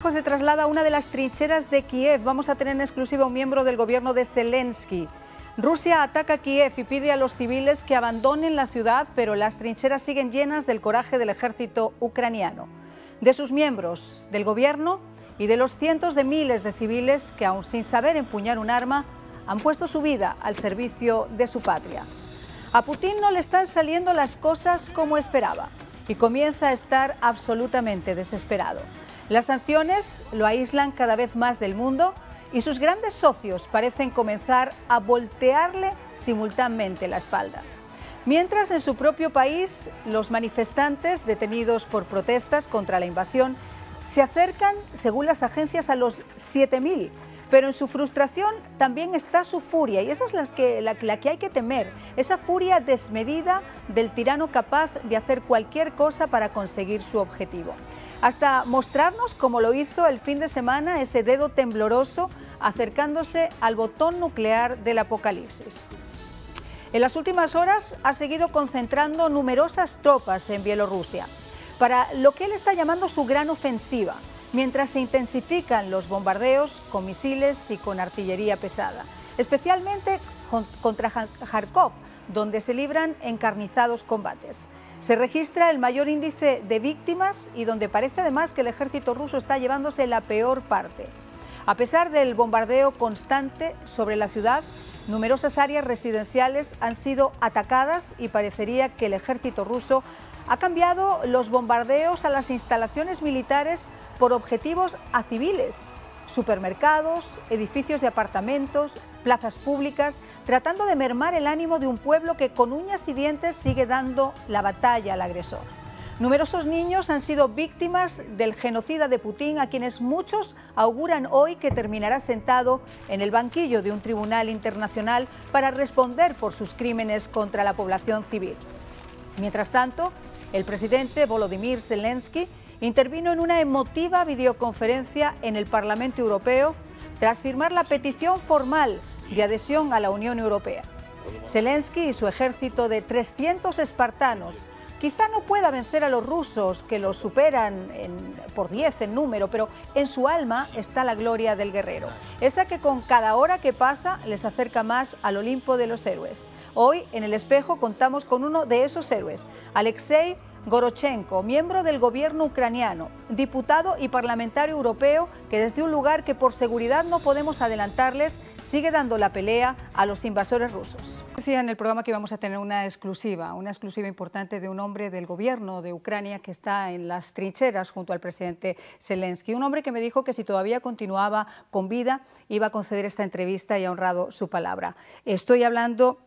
Pues se traslada a una de las trincheras de Kiev. Vamos a tener en exclusiva un miembro del gobierno de Zelensky. Rusia ataca Kiev y pide a los civiles que abandonen la ciudad, pero las trincheras siguen llenas del coraje del ejército ucraniano, de sus miembros, del gobierno y de los cientos de miles de civiles que, aún sin saber empuñar un arma, han puesto su vida al servicio de su patria. A Putin no le están saliendo las cosas como esperaba y comienza a estar absolutamente desesperado. Las sanciones lo aíslan cada vez más del mundo y sus grandes socios parecen comenzar a voltearle simultáneamente la espalda. Mientras en su propio país, los manifestantes detenidos por protestas contra la invasión se acercan, según las agencias, a los 7.000 pero en su frustración también está su furia y esa es la que, que hay que temer, esa furia desmedida del tirano capaz de hacer cualquier cosa para conseguir su objetivo. Hasta mostrarnos, como lo hizo el fin de semana, ese dedo tembloroso acercándose al botón nuclear del apocalipsis. En las últimas horas ha seguido concentrando numerosas tropas en Bielorrusia para lo que él está llamando su gran ofensiva mientras se intensifican los bombardeos con misiles y con artillería pesada, especialmente contra Kharkov, donde se libran encarnizados combates. Se registra el mayor índice de víctimas y donde parece además que el ejército ruso está llevándose la peor parte. A pesar del bombardeo constante sobre la ciudad, numerosas áreas residenciales han sido atacadas y parecería que el ejército ruso ha cambiado los bombardeos a las instalaciones militares por objetivos a civiles, supermercados, edificios de apartamentos, plazas públicas, tratando de mermar el ánimo de un pueblo que con uñas y dientes sigue dando la batalla al agresor. Numerosos niños han sido víctimas del genocida de Putin, a quienes muchos auguran hoy que terminará sentado en el banquillo de un tribunal internacional para responder por sus crímenes contra la población civil. Mientras tanto, el presidente Volodymyr Zelensky intervino en una emotiva videoconferencia en el Parlamento Europeo tras firmar la petición formal de adhesión a la Unión Europea. Zelensky y su ejército de 300 espartanos Quizá no pueda vencer a los rusos, que los superan por 10 en número, pero en su alma está la gloria del guerrero, esa que con cada hora que pasa les acerca más al Olimpo de los héroes. Hoy en el espejo contamos con uno de esos héroes, Alexei Gorochenko, miembro del gobierno ucraniano, diputado y parlamentario europeo, que desde un lugar que por seguridad no podemos adelantarles, sigue dando la pelea a los invasores rusos. Decía en el programa que íbamos a tener una exclusiva, una exclusiva importante de un hombre del gobierno de Ucrania que está en las trincheras junto al presidente Zelensky. Un hombre que me dijo que si todavía continuaba con vida, iba a conceder esta entrevista y ha honrado su palabra. Estoy hablando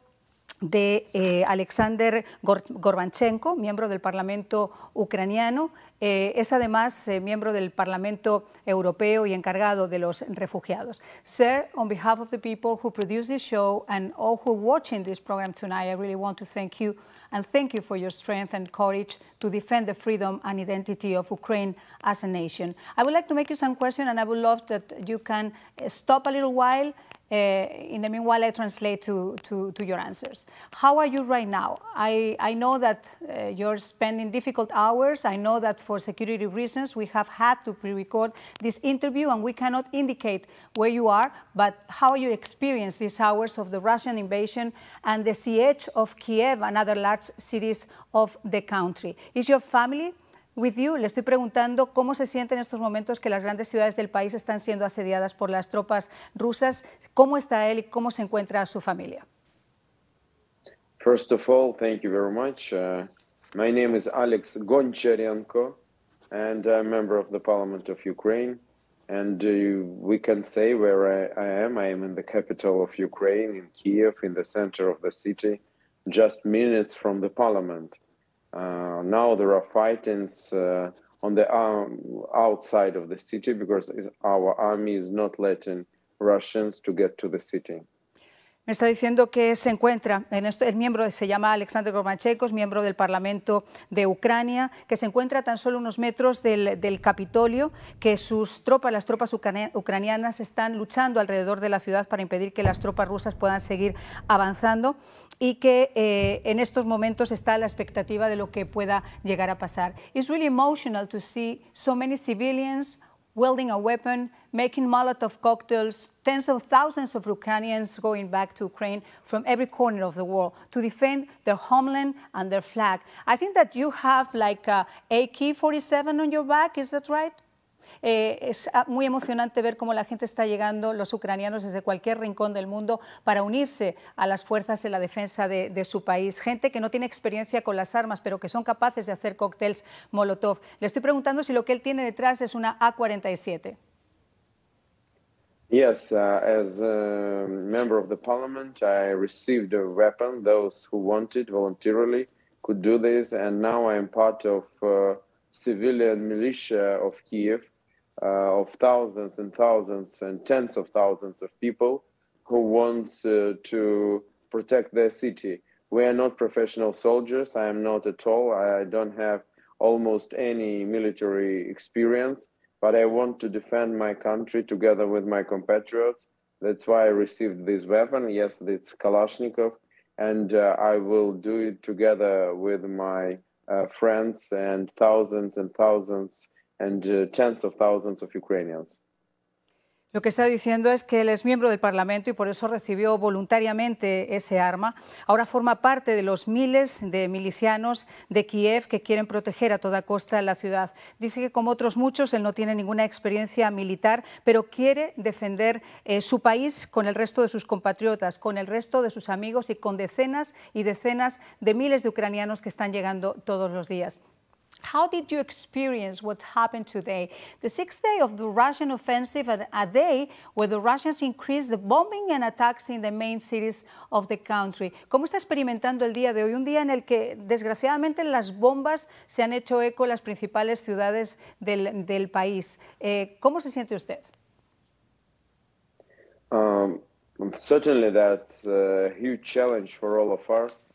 de eh, Alexander Gorbanchenko, miembro del Parlamento ucraniano. Eh, es además eh, miembro del Parlamento Europeo y encargado de los refugiados. Sir, on behalf of the people who produce this show and all who are watching this program tonight, I really want to thank you and thank you for your strength and courage to defend the freedom and identity of Ukraine as a nation. I would like to make you some questions, and I would love that you can stop a little while Uh, in the meanwhile, I translate to, to, to, your answers. How are you right now? I, I know that uh, you're spending difficult hours. I know that for security reasons, we have had to pre-record this interview and we cannot indicate where you are, but how you experience these hours of the Russian invasion and the siege of Kiev and other large cities of the country. Is your family With You, le estoy preguntando cómo se siente en estos momentos que las grandes ciudades del país están siendo asediadas por las tropas rusas, cómo está él y cómo se encuentra su familia. First of all, thank you very much. Uh, my name is Alex Goncharenko and I'm a member of the Parliament of Ukraine. And uh, we can say where I am. I am in the capital of Ukraine, in Kiev, in the center of the city, just minutes from the parliament. Uh, now there are fightings uh, on the um, outside of the city because our army is not letting Russians to get to the city. Me está diciendo que se encuentra, en el miembro se llama Alexander Gorbachev, es miembro del Parlamento de Ucrania, que se encuentra tan solo unos metros del, Capitolio, que sus tropas, las tropas ucranianas, están luchando alrededor de la ciudad para impedir que las tropas rusas puedan seguir avanzando y que eh, en estos momentos está la expectativa de lo que pueda llegar a pasar. It's really emotional to see so many civilians wielding a weapon, making Molotov cocktails, tens of thousands of Ukrainians going back to Ukraine from every corner of the world to defend their homeland and their flag. I think that you have like uh, a AK-47 on your back, is that right? Eh, es ah, muy emocionante ver cómo la gente está llegando, los ucranianos desde cualquier rincón del mundo, para unirse a las fuerzas en la defensa de, su país. Gente que no tiene experiencia con las armas, pero que son capaces de hacer cócteles Molotov. Le estoy preguntando si lo que él tiene detrás es una A-47. Yes, uh, as member of the parliament, I received a weapon. Those who wanted voluntarily could do this, and now I am part uh, Kiev. Uh, of thousands and thousands and tens of thousands of people who want uh, to protect their city. We are not professional soldiers. I am not at all. I don't have almost any military experience, but I want to defend my country together with my compatriots. That's why I received this weapon. Yes, it's Kalashnikov, and uh, I will do it together with my uh, friends and thousands and thousands Uh, thousands Lo que está diciendo es que él es miembro del Parlamento y por eso recibió voluntariamente ese arma. Ahora forma parte de los miles de milicianos de Kiev que quieren proteger a toda costa la ciudad. Dice que como otros muchos, él no tiene ninguna experiencia militar, pero quiere defender eh, su país con el resto de sus compatriotas, con el resto de sus amigos y con decenas y decenas de miles de ucranianos que están llegando todos los días. How did you experience what happened today? The sixth day of the Russian offensive, a day where the Russians increased the bombing and attacks in the main cities of the country. ¿Cómo está experimentando el día de hoy? Un día en el que, desgraciadamente, las bombas se han hecho eco en las principales ciudades del, del país. Eh, ¿Cómo se siente usted? Um, certainly that's a huge challenge for all of us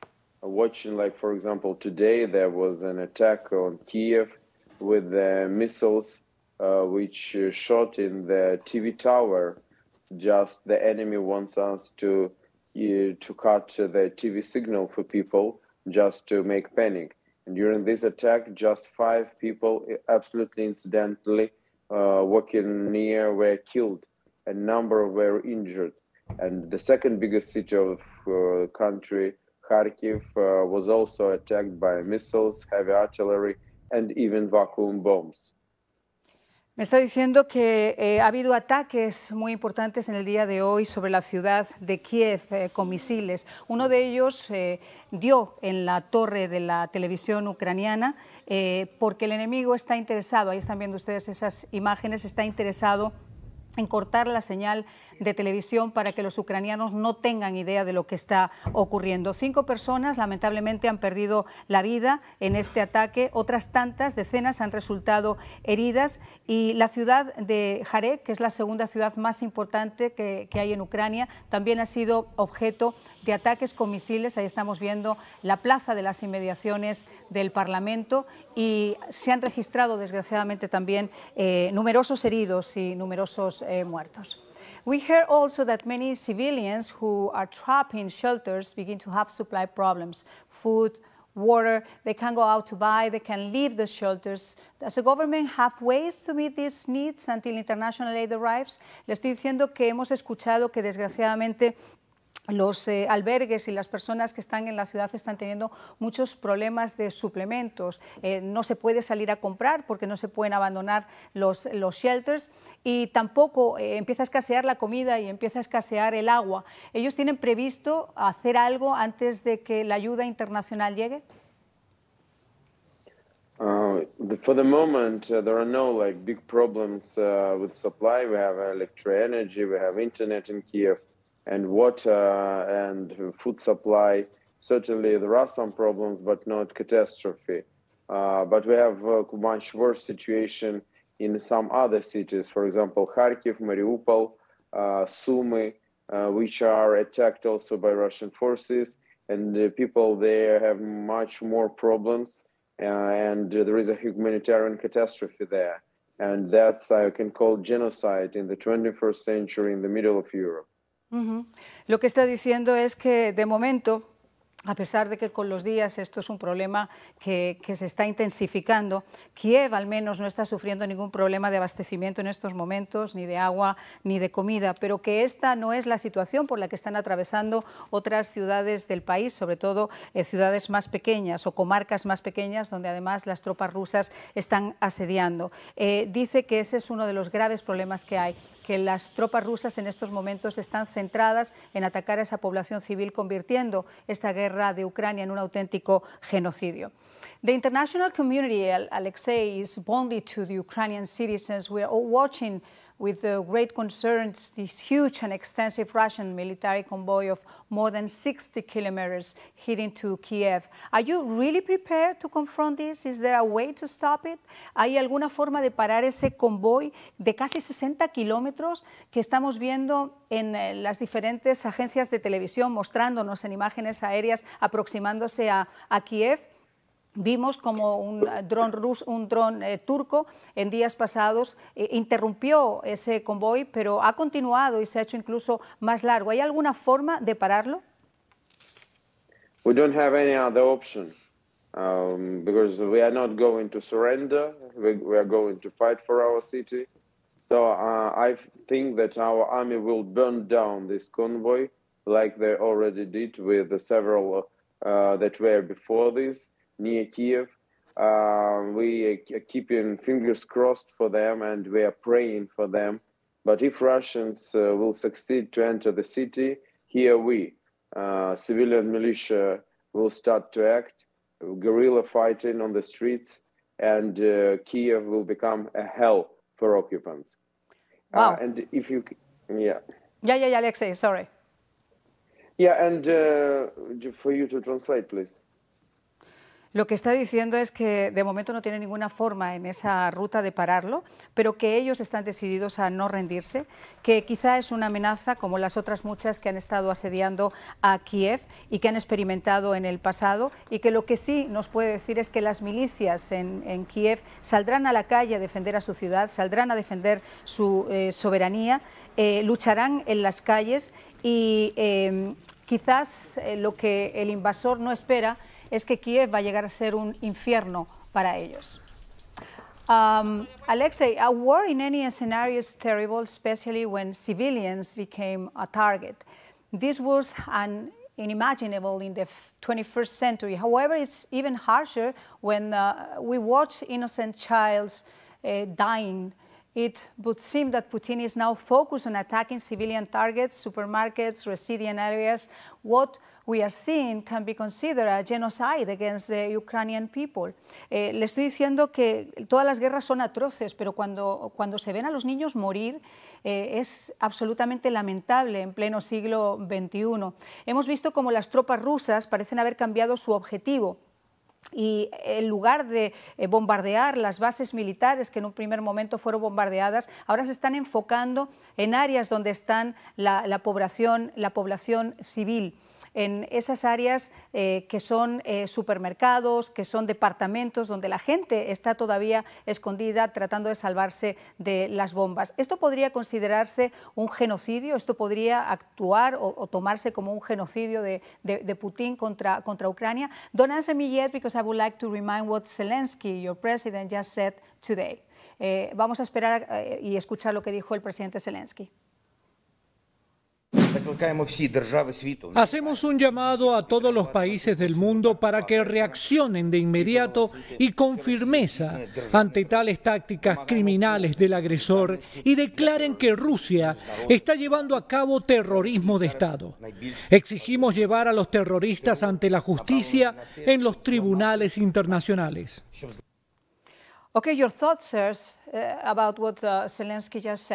watching, like, for example, today there was an attack on Kiev with uh, missiles uh, which uh, shot in the TV tower. Just the enemy wants us to uh, to cut the TV signal for people just to make panic. And during this attack, just five people, absolutely incidentally, uh, near were killed. A number were injured. And the second biggest city of uh, country Kharkiv uh, was also attacked by missiles, heavy artillery, and even vacuum bombs. Me está diciendo que eh, ha habido ataques muy importantes en el día de hoy sobre la ciudad de Kiev eh, con misiles. Uno de ellos eh, dio en la torre de la televisión ucraniana porque el enemigo está interesado, ahí están viendo ustedes esas imágenes, está interesado en cortar la señal de televisión para que los ucranianos no tengan idea de lo que está ocurriendo. Cinco personas lamentablemente han perdido la vida en este ataque, otras tantas decenas han resultado heridas y la ciudad de Jarek, que es la segunda ciudad más importante que, hay en Ucrania, también ha sido objeto de ataques con misiles. Ahí estamos viendo la plaza de las inmediaciones del Parlamento y se han registrado desgraciadamente también eh, numerosos heridos y numerosos eh, muertos. We hear also that many civilians who are trapped in shelters begin to have supply problems, food, water, they can not go out to buy, they can leave the shelters. Does the government have ways to meet these needs until international aid arrives? Le estoy diciendo que hemos escuchado que desgraciadamente los eh, albergues y las personas que están en la ciudad están teniendo muchos problemas de suplementos. Eh, no se puede salir a comprar porque no se pueden abandonar los, shelters y tampoco eh, empieza a escasear la comida y empieza a escasear el agua. ¿Ellos tienen previsto hacer algo antes de que la ayuda internacional llegue? Uh, for uh, no like big problems uh, with supply. We have internet in Kiev. and water and food supply. Certainly, there are some problems, but not catastrophe. Uh, but we have a much worse situation in some other cities, for example, Kharkiv, Mariupol, uh, Sumy, uh, which are attacked also by Russian forces, and the people there have much more problems, uh, and there is a humanitarian catastrophe there. And that's, I can call genocide in the 21st century in the middle of Europe. Lo que está diciendo es que de momento a pesar de que con los días esto es un problema que, se está intensificando, Kiev al menos no está sufriendo ningún problema de abastecimiento en estos momentos, ni de agua, ni de comida, pero que esta no es la situación por la que están atravesando otras ciudades del país, sobre todo eh, ciudades más pequeñas o comarcas más pequeñas, donde además las tropas rusas están asediando. Eh, dice que ese es uno de los graves problemas que hay, que las tropas rusas en estos momentos están centradas en atacar a esa población civil, convirtiendo esta guerra de Ucrania en un auténtico genocidio. The international community, Alexei, is bonded to the Ukrainian citizens. We are all watching with the great concerns this huge and extensive Russian military convoy of more than 60 kilometers heading to Kiev. Are you really prepared to confront this? Is there a way to stop it? ¿Hay alguna forma de parar ese convoy de casi 60 kilómetros que estamos viendo en eh, las diferentes agencias de televisión mostrándonos en imágenes aéreas aproximándose a, a Kiev? Vimos como un eh, dron, ruso, un dron eh, turco en días pasados eh, interrumpió ese convoy, pero ha continuado y se ha hecho incluso más largo. ¿Hay alguna forma de pararlo? We don't have any other option um, because we are not going to surrender. We, we are going to fight for our city. So uh, I think that our army will burn down this convoy like they already did with the several uh, that were before this. near Kiev. Um, we are keeping fingers crossed for them and we are praying for them. But if Russians uh, will succeed to enter the city, here we, uh, civilian militia, will start to act, guerrilla fighting on the streets, and uh, Kiev will become a hell for occupants. Uh, wow. and if you, yeah. Yeah, yeah, yeah, Alexei, sorry. Yeah, and uh, for you to translate, please. Lo que está diciendo es que de momento no tiene ninguna forma en esa ruta de pararlo, pero que ellos están decididos a no rendirse, que quizá es una amenaza como las otras muchas que han estado asediando a Kiev y que han experimentado en el pasado y que lo que sí nos puede decir es que las milicias en, Kiev saldrán a la calle a defender a su ciudad, saldrán a defender su eh, soberanía, eh, lucharán en las calles y eh, quizás lo que el invasor no espera es que Kiev va a llegar a ser un infierno para ellos. Um, Alexei, a war in any scenario is terrible, especially when civilians became a target. This was an unimaginable in the 21st century. However, it's even harsher when uh, we watch innocent children uh, dying. It would seem that Putin is now focused on attacking civilian targets, supermarkets, resident areas. What we are seeing can be considered a genocide against the Ukrainian people. Eh, le estoy diciendo que todas las guerras son atroces, pero cuando, cuando se ven a los niños morir eh, es absolutamente lamentable en pleno siglo XXI. Hemos visto cómo las tropas rusas parecen haber cambiado su objetivo y en lugar de eh, bombardear las bases militares que en un primer momento fueron bombardeadas, ahora se están enfocando en áreas donde están la población, la población civil en esas áreas eh, que son eh, supermercados, que son departamentos, donde la gente está todavía escondida tratando de salvarse de las bombas. Esto podría considerarse un genocidio, esto podría actuar o, tomarse como un genocidio de, Putin contra, contra Ucrania. Don't me yet because I would like to remind what Zelensky, your president, just said today. Eh, vamos a esperar y escuchar lo que dijo el presidente Zelensky. Hacemos un llamado a todos los países del mundo para que reaccionen de inmediato y con firmeza ante tales tácticas criminales del agresor y declaren que Rusia está llevando a cabo terrorismo de Estado. Exigimos llevar a los terroristas ante la justicia en los tribunales internacionales. Okay, your thoughts, sirs, eh, about what uh, Zelensky just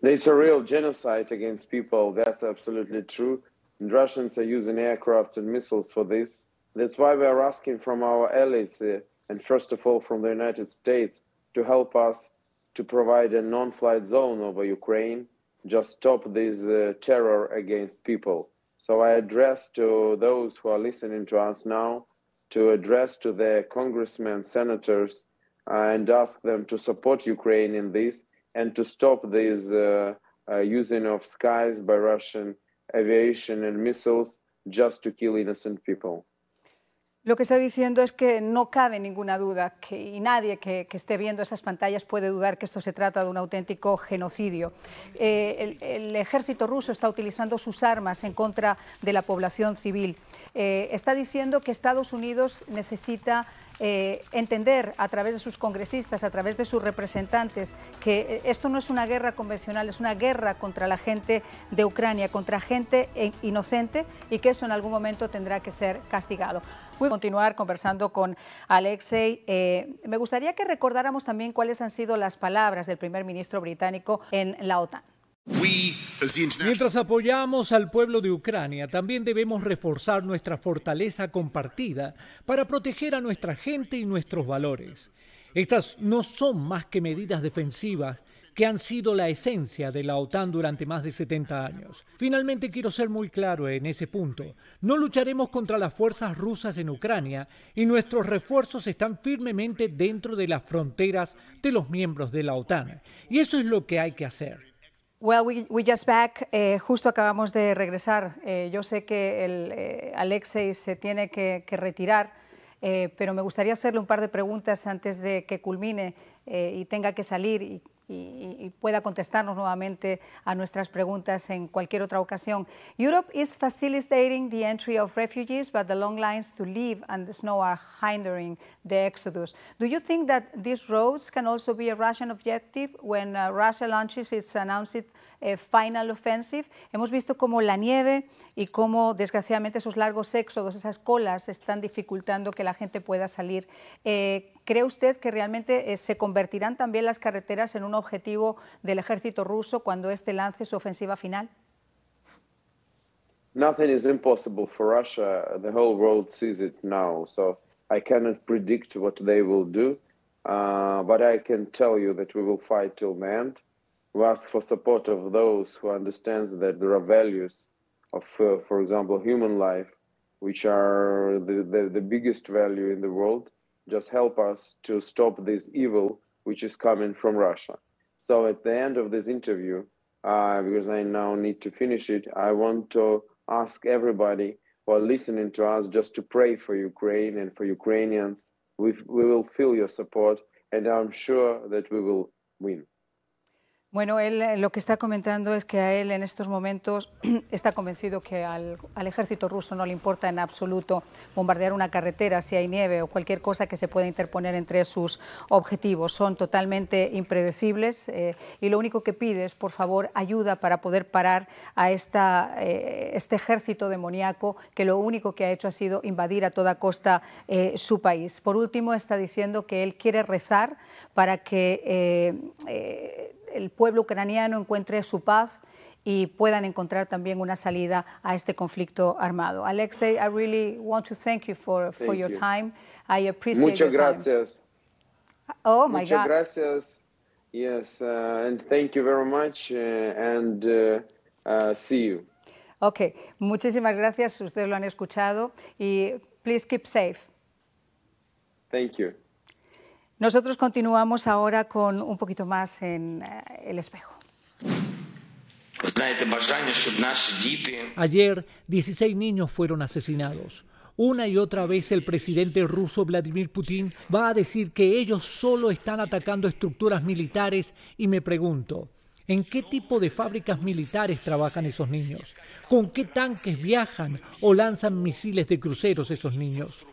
It's a real genocide against people. That's absolutely true. And Russians are using aircrafts and missiles for this. That's why we are asking from our allies, uh, and first of all from the United States, to help us to provide a non flight zone over Ukraine, just stop this uh, terror against people. So I address to those who are listening to us now, to address to their congressmen, senators, uh, and ask them to support Ukraine in this and to stop uh, uh, using of skies by Russian aviation and missiles just to kill innocent people. Lo que está diciendo es que no cabe ninguna duda que, y nadie que, esté viendo esas pantallas puede dudar que esto se trata de un auténtico genocidio. Eh, el, ejército ruso está utilizando sus armas en contra de la población civil. Eh, está diciendo que Estados Unidos necesita eh, entender a través de sus congresistas, a través de sus representantes, que eh, esto no es una guerra convencional, es una guerra contra la gente de Ucrania, contra gente eh, inocente y que eso en algún momento tendrá que ser castigado. Voy a continuar conversando con Alexei. me gustaría que recordáramos también cuáles han sido las palabras del primer ministro británico en la OTAN. Mientras apoyamos al pueblo de Ucrania, también debemos reforzar nuestra fortaleza compartida para proteger a nuestra gente y nuestros valores. Estas no son más que medidas defensivas que han sido la esencia de la OTAN durante más de 70 años. Finalmente quiero ser muy claro en ese punto. No lucharemos contra las fuerzas rusas en Ucrania y nuestros refuerzos están firmemente dentro de las fronteras de los miembros de la OTAN. Y eso es lo que hay que hacer. Well, we, just back. Eh, justo acabamos de regresar. Eh, yo sé que el, eh, Alexei se tiene que, retirar, pero me gustaría hacerle un par de preguntas antes de que culmine y tenga que salir y y, pueda contestarnos nuevamente a nuestras preguntas en cualquier otra ocasión. Europe is facilitating the entry of refugees, but the long lines to leave and the snow are hindering the exodus. Do you think that these roads can also be a Russian objective when uh, Russia launches its announced eh, final offensive? Hemos visto cómo la nieve y cómo desgraciadamente esos largos éxodos, esas colas, están dificultando que la gente pueda salir. Eh, ¿Cree usted que realmente eh, se convertirán también las carreteras en un objetivo del ejército ruso cuando éste lance su ofensiva final? Nothing is impossible for Russia. The whole world sees it now. So I cannot predict what they will do, uh, but I can tell you that we will fight till the end. We ask for support of those who understands that there are values of, uh, for example, human life, which are the, the, the biggest value in the world. Just help us to stop this evil which is coming from Russia. So at the end of this interview, uh, because I now need to finish it, I want to ask everybody who are listening to us just to pray for Ukraine and for Ukrainians. We, we will feel your support, and I'm sure that we will win. Bueno, él eh, lo que está comentando es que a él en estos momentos está convencido que al, ejército ruso no le importa en absoluto bombardear una carretera si hay nieve o cualquier cosa que se pueda interponer entre sus objetivos. Son totalmente impredecibles eh, y lo único que pide es, por favor, ayuda para poder parar a eh, este ejército demoníaco que lo único que ha hecho ha sido invadir a toda costa su país. Por último, está diciendo que él quiere rezar para que el pueblo ucraniano encuentre su paz y puedan encontrar también una salida a este conflicto armado. Alexei, I really want to thank you for, for your time. I appreciate Muchas gracias. Oh my God. Muchas gracias. Yes, uh, and thank you very much uh, and uh, see you. Ok, muchísimas gracias, ustedes lo han escuchado y please keep safe. Thank you. Nosotros continuamos ahora con un poquito más en eh, el espejo. Pues Ayer, 16 niños fueron asesinados. Una y otra vez el presidente ruso Vladimir Putin va a decir que ellos solo están atacando estructuras militares y me pregunto, ¿en qué tipo de fábricas militares trabajan esos niños? ¿Con qué tanques viajan o lanzan misiles de cruceros esos niños?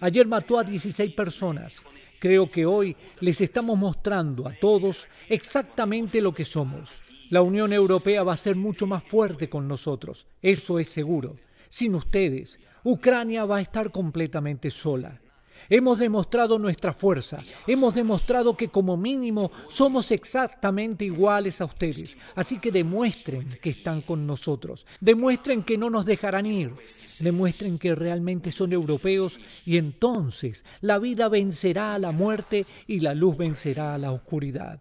Ayer mató a 16 personas. Creo que hoy les estamos mostrando a todos exactamente lo que somos. La Unión Europea va a ser mucho más fuerte con nosotros, eso es seguro. Sin ustedes, Ucrania va a estar completamente sola. Hemos demostrado nuestra fuerza. Hemos demostrado que como mínimo somos exactamente iguales a ustedes. Así que demuestren que están con nosotros. Demuestren que no nos dejarán ir. Demuestren que realmente son europeos y entonces la vida vencerá a la muerte y la luz vencerá a la oscuridad.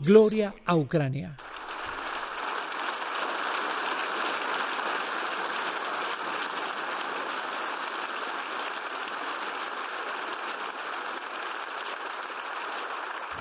Gloria a Ucrania.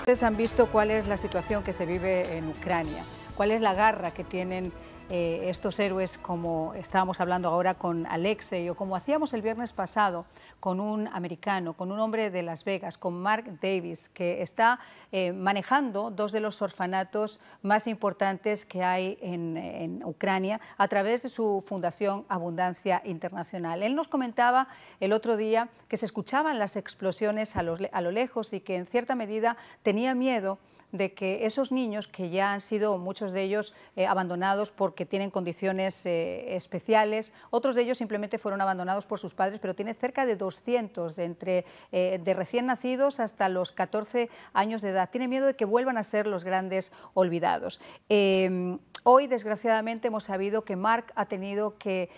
Ustedes han visto cuál es la situación que se vive en Ucrania, cuál es la garra que tienen eh, estos héroes como estábamos hablando ahora con Alexei o como hacíamos el viernes pasado con un americano, con un hombre de Las Vegas, con Mark Davis, que está eh, manejando dos de los orfanatos más importantes que hay en, Ucrania a través de su fundación Abundancia Internacional. Él nos comentaba el otro día que se escuchaban las explosiones a lo lejos y que en cierta medida tenía miedo de que esos niños que ya han sido muchos de ellos eh, abandonados porque tienen condiciones eh, especiales, otros de ellos simplemente fueron abandonados por sus padres, pero tiene cerca de 200 de entre eh, de recién nacidos hasta los 14 años de edad. Tiene miedo de que vuelvan a ser los grandes olvidados. hoy, desgraciadamente, hemos sabido que Mark ha tenido que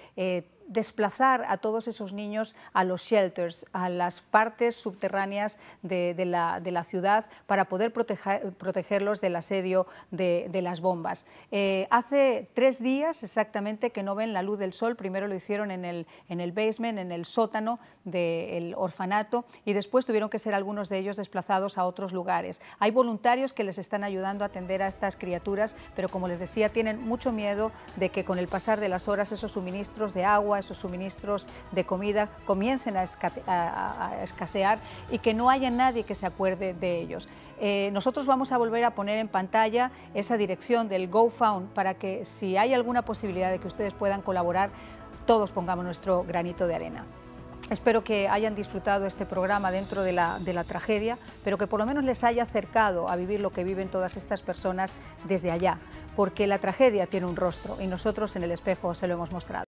desplazar a todos esos niños a los shelters, a las partes subterráneas de, la, ciudad para poder proteger, protegerlos del asedio de, las bombas. Eh, hace tres días exactamente que no ven la luz del sol, primero lo hicieron en el, en el basement, en el sótano del orfanato y después tuvieron que ser algunos de ellos desplazados a otros lugares. Hay voluntarios que les están ayudando a atender a estas criaturas, pero como les decía, tienen mucho miedo de que con el pasar de las horas esos suministros de agua, esos suministros de comida comiencen a, escasear y que no haya nadie que se acuerde de ellos. Eh, nosotros vamos a volver a poner en pantalla esa dirección del GoFound para que si hay alguna posibilidad de que ustedes puedan colaborar, todos pongamos nuestro granito de arena. Espero que hayan disfrutado este programa dentro de la, tragedia, pero que por lo menos les haya acercado a vivir lo que viven todas estas personas desde allá, porque la tragedia tiene un rostro y nosotros en el espejo se lo hemos mostrado.